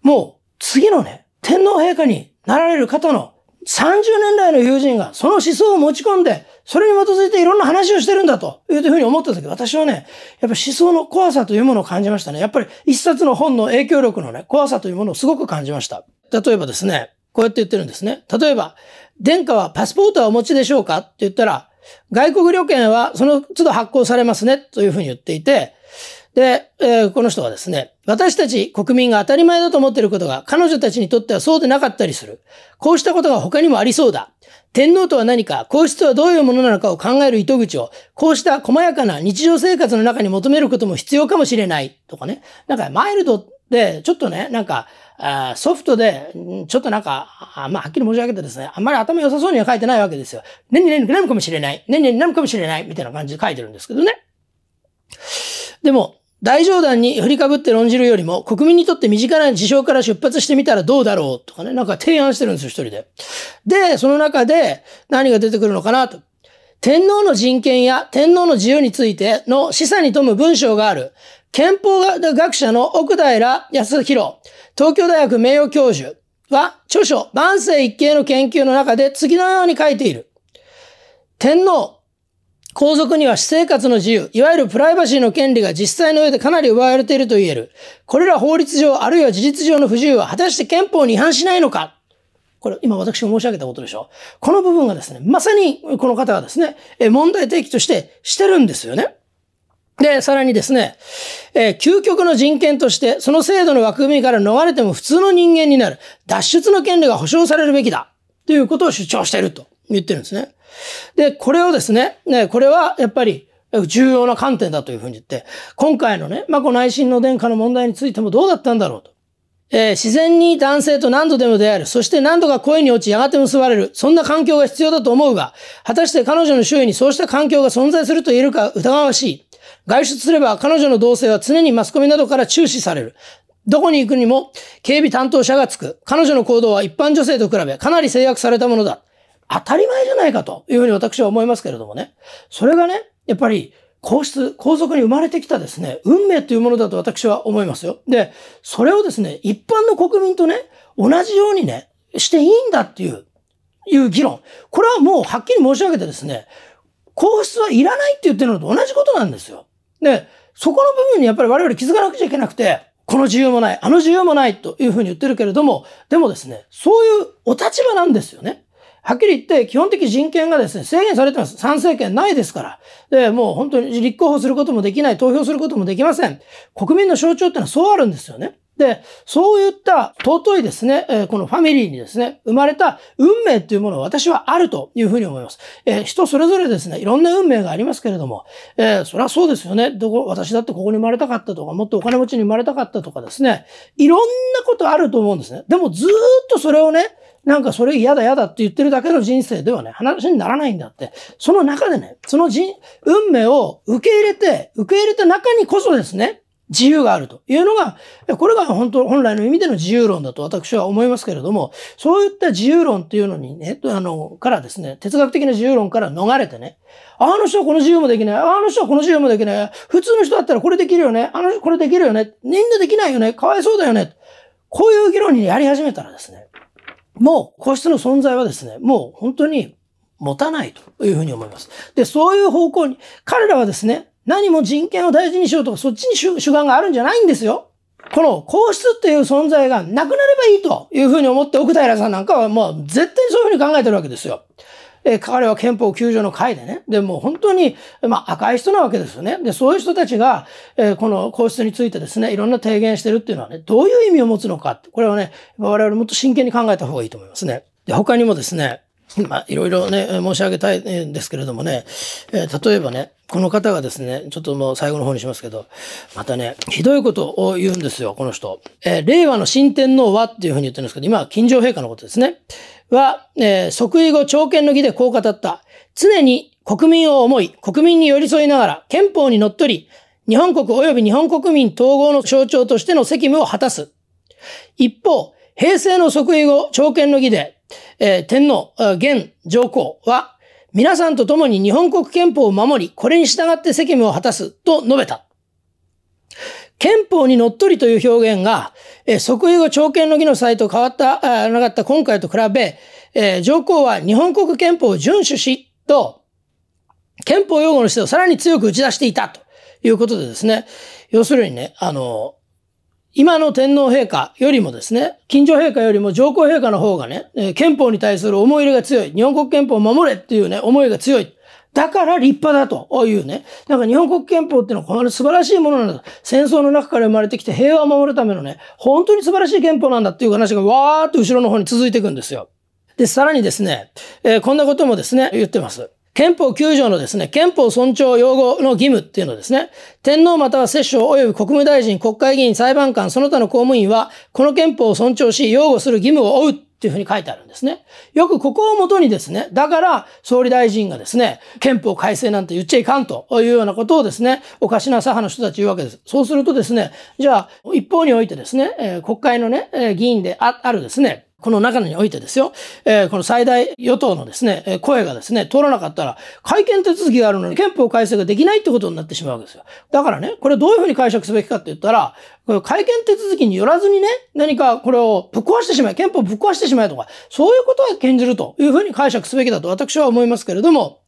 もう次のね、天皇陛下になられる方の30年来の友人がその思想を持ち込んで、それに基づいていろんな話をしてるんだというふうに思ったんでけど、私はね、やっぱ思想の怖さというものを感じましたね。やっぱり一冊の本の影響力のね、怖さというものをすごく感じました。例えばですね、こうやって言ってるんですね。例えば、殿下はパスポートはお持ちでしょうかって言ったら、外国旅券はその都度発行されますねというふうに言っていて、で、えー、この人はですね、私たち国民が当たり前だと思っていることが彼女たちにとってはそうでなかったりする。こうしたことが他にもありそうだ。天皇とは何か、皇室とはどういうものなのかを考える糸口を、こうした細やかな日常生活の中に求めることも必要かもしれない。とかね。なんかマイルドで、ちょっとね、なんか、あソフトで、ちょっとなんか、あまあ、はっきり申し上げてですね、あんまり頭良さそうには書いてないわけですよ。何々なるかもしれない。何々なるかもしれない。みたいな感じで書いてるんですけどね。でも、大冗談に振りかぶって論じるよりも、国民にとって身近な事象から出発してみたらどうだろうとかね、なんか提案してるんですよ、一人で。で、その中で何が出てくるのかなと。天皇の人権や天皇の自由についての示唆に富む文章がある。憲法学者の奥平康弘。東京大学名誉教授は著書万世一系の研究の中で次のように書いている。天皇、皇族には私生活の自由、いわゆるプライバシーの権利が実際の上でかなり奪われていると言える。これら法律上あるいは事実上の不自由は果たして憲法に違反しないのかこれ、今私が申し上げたことでしょこの部分がですね、まさにこの方はですね、問題提起としてしてるんですよね。で、さらにですね、えー、究極の人権として、その制度の枠組みから逃れても普通の人間になる、脱出の権利が保障されるべきだ、ということを主張していると言ってるんですね。で、これをですね、ね、これはやっぱり、重要な観点だというふうに言って、今回のね、まこ内心の殿下の問題についてもどうだったんだろうと。えー、自然に男性と何度でも出会える。そして何度か恋に落ち、やがて結ばれる。そんな環境が必要だと思うが、果たして彼女の周囲にそうした環境が存在すると言えるか疑わしい。外出すれば彼女の同性は常にマスコミなどから注視される。どこに行くにも警備担当者がつく。彼女の行動は一般女性と比べかなり制約されたものだ。当たり前じゃないかというふうに私は思いますけれどもね。それがね、やっぱり皇室、皇族に生まれてきたですね、運命というものだと私は思いますよ。で、それをですね、一般の国民とね、同じようにね、していいんだっていう、いう議論。これはもうはっきり申し上げてですね、皇室はいらないって言ってるのと同じことなんですよ。で、そこの部分にやっぱり我々気づかなくちゃいけなくて、この自由もない、あの自由もないというふうに言ってるけれども、でもですね、そういうお立場なんですよね。はっきり言って、基本的人権がですね、制限されてます。参政権ないですから。で、もう本当に立候補することもできない、投票することもできません。国民の象徴ってのはそうあるんですよね。で、そういった尊いですね、えこのファミリーにですね、生まれた運命というものは私はあるというふうに思います。え人それぞれですね、いろんな運命がありますけれども、えそれはそうですよね。どこ、私だってここに生まれたかったとか、もっとお金持ちに生まれたかったとかですね、いろんなことあると思うんですね。でもずっとそれをね、なんかそれ嫌だ嫌だって言ってるだけの人生ではね、話にならないんだって。その中でね、その人、運命を受け入れて、受け入れた中にこそですね、自由があるというのが、これが本当、本来の意味での自由論だと私は思いますけれども、そういった自由論っていうのにね、あの、からですね、哲学的な自由論から逃れてね、あの人はこの自由もできない、あの人はこの自由もできない、普通の人だったらこれできるよね、あの人これできるよね、みんなできないよね、かわいそうだよね、こういう議論にやり始めたらですね、もう個室の存在はですね、もう本当に持たないというふうに思います。で、そういう方向に、彼らはですね、何も人権を大事にしようとか、そっちに主眼があるんじゃないんですよ。この皇室っていう存在がなくなればいいというふうに思って奥平さんなんかはもう絶対にそういうふうに考えてるわけですよ。えー、彼は憲法9条の会でね。で、もう本当に、まあ、赤い人なわけですよね。で、そういう人たちが、えー、この皇室についてですね、いろんな提言してるっていうのはね、どういう意味を持つのかこれはね、我々もっと真剣に考えた方がいいと思いますね。で、他にもですね、まあ、いろいろね、申し上げたいんですけれどもね、えー、例えばね、この方がですね、ちょっともう最後の方にしますけど、またね、ひどいことを言うんですよ、この人。えー、令和の新天皇はっていうふうに言ってるんですけど、今は金城陛下のことですね。は、えー、即位後朝見の儀でこう語った。常に国民を思い、国民に寄り添いながら、憲法にのっとり、日本国及び日本国民統合の象徴としての責務を果たす。一方、平成の即位後、朝見の儀で、えー、天皇、現上皇は、皆さんと共に日本国憲法を守り、これに従って責務を果たすと述べた。憲法にのっとりという表現が、え即位後朝見の儀の際と変わった、なかった今回と比べ、え上皇は日本国憲法を遵守し、と、憲法用語の姿勢をさらに強く打ち出していたということでですね、要するにね、あの、今の天皇陛下よりもですね、近所陛下よりも上皇陛下の方がね、え憲法に対する思い入れが強い。日本国憲法を守れっていうね、思いが強い。だから立派だというね。なんか日本国憲法っていうのはこの素晴らしいものなんだ。戦争の中から生まれてきて平和を守るためのね、本当に素晴らしい憲法なんだっていう話がわーっと後ろの方に続いていくんですよ。で、さらにですね、えー、こんなこともですね、言ってます。憲法9条のですね、憲法尊重擁護の義務っていうのですね、天皇または摂政及び国務大臣、国会議員、裁判官、その他の公務員は、この憲法を尊重し、擁護する義務を負うっていうふうに書いてあるんですね。よくここをもとにですね、だから総理大臣がですね、憲法改正なんて言っちゃいかんというようなことをですね、おかしな左派の人たち言うわけです。そうするとですね、じゃあ、一方においてですね、国会のね、議員であるですね、この中においてですよ、えー、この最大与党のですね、声がですね、通らなかったら、会見手続きがあるのに憲法改正ができないってことになってしまうわけですよ。だからね、これどういうふうに解釈すべきかって言ったら、これ改憲手続きによらずにね、何かこれをぶっ壊してしまえ、憲法ぶっ壊してしまえとか、そういうことは禁じるというふうに解釈すべきだと私は思いますけれども、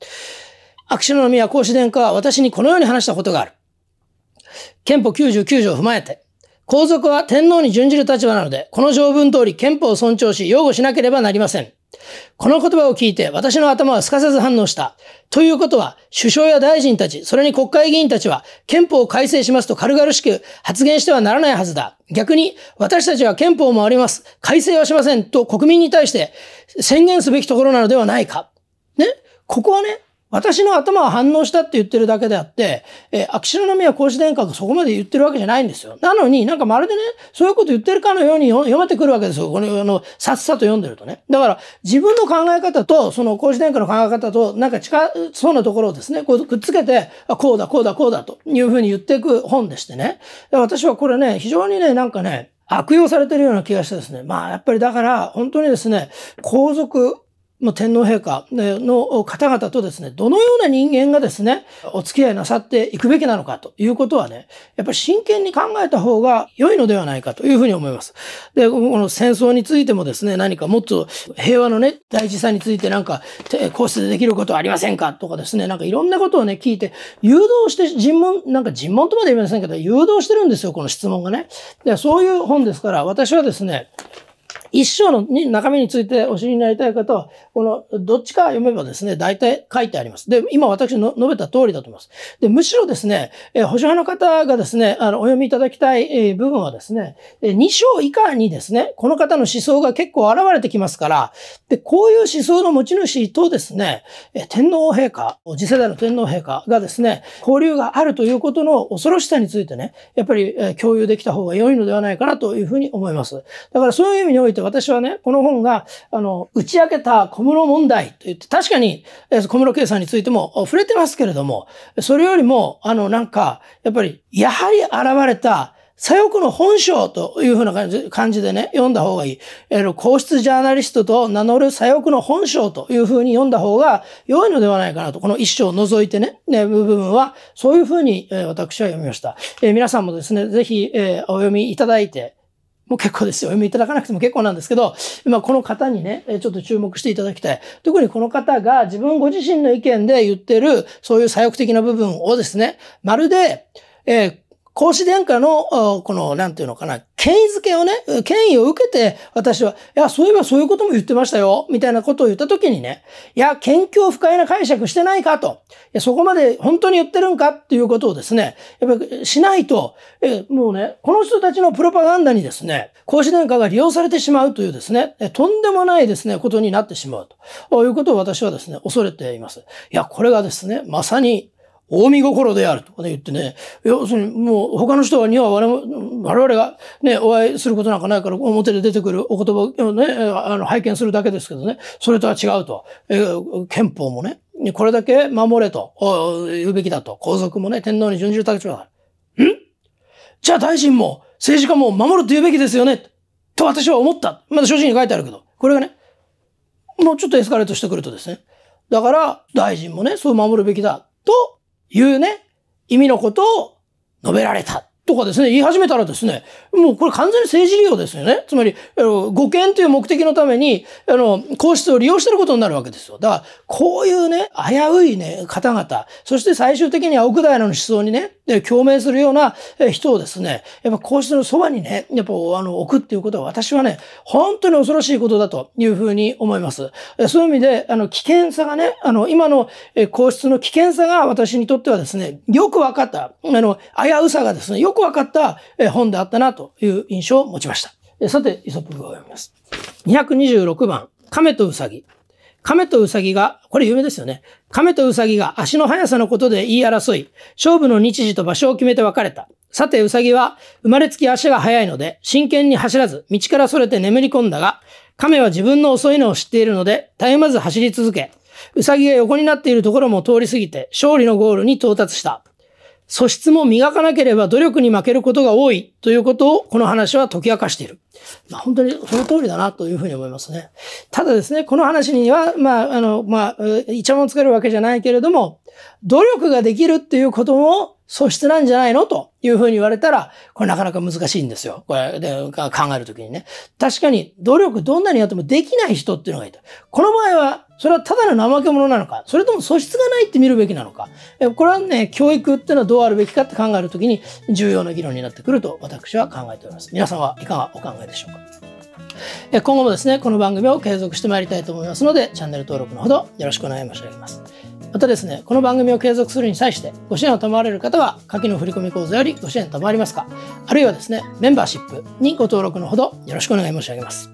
秋篠宮孔子殿下は私にこのように話したことがある。憲法99条を踏まえて、皇族は天皇に準じる立場なので、この条文通り憲法を尊重し、擁護しなければなりません。この言葉を聞いて私の頭はすかさず反応した。ということは、首相や大臣たち、それに国会議員たちは、憲法を改正しますと軽々しく発言してはならないはずだ。逆に、私たちは憲法をあります。改正はしません。と国民に対して宣言すべきところなのではないか。ねここはね、私の頭は反応したって言ってるだけであって、えー、秋篠宮皇子殿下がそこまで言ってるわけじゃないんですよ。なのになんかまるでね、そういうこと言ってるかのように読めてくるわけですよ。この、あの、さっさと読んでるとね。だから、自分の考え方と、その皇子殿下の考え方と、なんか近そうなところをですね、こうくっつけて、あこうだ、こうだ、こうだというふうに言っていく本でしてね。私はこれね、非常にね、なんかね、悪用されてるような気がしてですね。まあ、やっぱりだから、本当にですね、皇族、まあ、天皇陛下の方々とですね、どのような人間がですね、お付き合いなさっていくべきなのかということはね、やっぱり真剣に考えた方が良いのではないかというふうに思います。で、この戦争についてもですね、何かもっと平和のね、大事さについてなんか、こうしでできることはありませんかとかですね、なんかいろんなことをね、聞いて、誘導して尋問、なんか尋問とまで言いませんけど、誘導してるんですよ、この質問がね。で、そういう本ですから、私はですね、一章の中身についてお知りになりたい方は、この、どっちか読めばですね、大体書いてあります。で、今私の述べた通りだと思います。で、むしろですね、えー、保守派の方がですね、あの、お読みいただきたい、え部分はですね、え2章以下にですね、この方の思想が結構現れてきますから、で、こういう思想の持ち主とですね、え天皇陛下、次世代の天皇陛下がですね、交流があるということの恐ろしさについてね、やっぱり、共有できた方が良いのではないかなというふうに思います。だからそういう意味において私はね、この本が、あの、打ち明けた小室問題と言って、確かに小室圭さんについても触れてますけれども、それよりも、あの、なんか、やっぱり、やはり現れた、左翼の本性というふうな感じ感じでね、読んだ方がいい。え皇室ジャーナリストと名乗る左翼の本性というふうに読んだ方が良いのではないかなと、この一章を除いてね、ね、部分は、そういうふうに、えー、私は読みました。えー、皆さんもですね、ぜひ、えー、お読みいただいて、もう結構ですよ。読みいただかなくても結構なんですけど、今この方にね、ちょっと注目していただきたい。特にこの方が自分ご自身の意見で言ってる、そういう左翼的な部分をですね、まるで、えー孔子殿下の、この、なんていうのかな、権威づけをね、権威を受けて、私は、いや、そういえばそういうことも言ってましたよ、みたいなことを言ったときにね、いや、研究不快な解釈してないかと、いや、そこまで本当に言ってるんかっていうことをですね、やっぱりしないと、え、もうね、この人たちのプロパガンダにですね、孔子殿下が利用されてしまうというですね、とんでもないですね、ことになってしまうということを私はですね、恐れています。いや、これがですね、まさに大見心であるとかね言ってね、要するにもう他の人には我々がね、お会いすることなんかないから表で出てくるお言葉をね、あの拝見するだけですけどね、それとは違うと。え憲法もね、これだけ守れと言うべきだと。皇族もね、天皇に準じる立場る。んじゃあ大臣も政治家も守ると言うべきですよね。と私は思った。まだ正直に書いてあるけど。これがね、もうちょっとエスカレートしてくるとですね。だから、大臣もね、そう守るべきだ。というね、意味のことを述べられた。とかですね、言い始めたらですね、もうこれ完全に政治利用ですよね。つまり、護憲という目的のために、あの、皇室を利用してることになるわけですよ。だから、こういうね、危ういね、方々、そして最終的には奥平の思想にね、共鳴するような人をですね、やっぱ皇室のそばにね、やっぱあの、置くっていうことは私はね、本当に恐ろしいことだというふうに思います。そういう意味で、あの、危険さがね、あの、今の皇室の危険さが私にとってはですね、よく分かった、あの、危うさがですね、よくわかった本であったなという印象を持ちました。さて、イソップを読みます。226番、亀とウサギ。亀とウサギが、これ有名ですよね。亀とウサギが足の速さのことで言い争い、勝負の日時と場所を決めて別れた。さて、ウサギは生まれつき足が速いので、真剣に走らず、道から逸れて眠り込んだが、亀は自分の遅いのを知っているので、たゆまず走り続け、ウサギが横になっているところも通り過ぎて、勝利のゴールに到達した。素質も磨かなければ努力に負けることが多いということをこの話は解き明かしている。まあ、本当にその通りだなというふうに思いますね。ただですね、この話には、まあ、あの、まあ、一番つけるわけじゃないけれども、努力ができるっていうことも素質なんじゃないのというふうに言われたら、これなかなか難しいんですよ。これで考えるときにね。確かに努力どんなにやってもできない人っていうのがいた。この場合は、それはただの怠け者なのか、それとも素質がないって見るべきなのか。これはね、教育っていうのはどうあるべきかって考えるときに重要な議論になってくると私は考えております。皆さんはいかがお考えでしょうか。今後もですね、この番組を継続してまいりたいと思いますので、チャンネル登録のほどよろしくお願い申し上げます。またですね、この番組を継続するに際して、ご支援を賜れる方は、下記の振込口座よりご支援賜りますか、あるいはですね、メンバーシップにご登録のほどよろしくお願い申し上げます。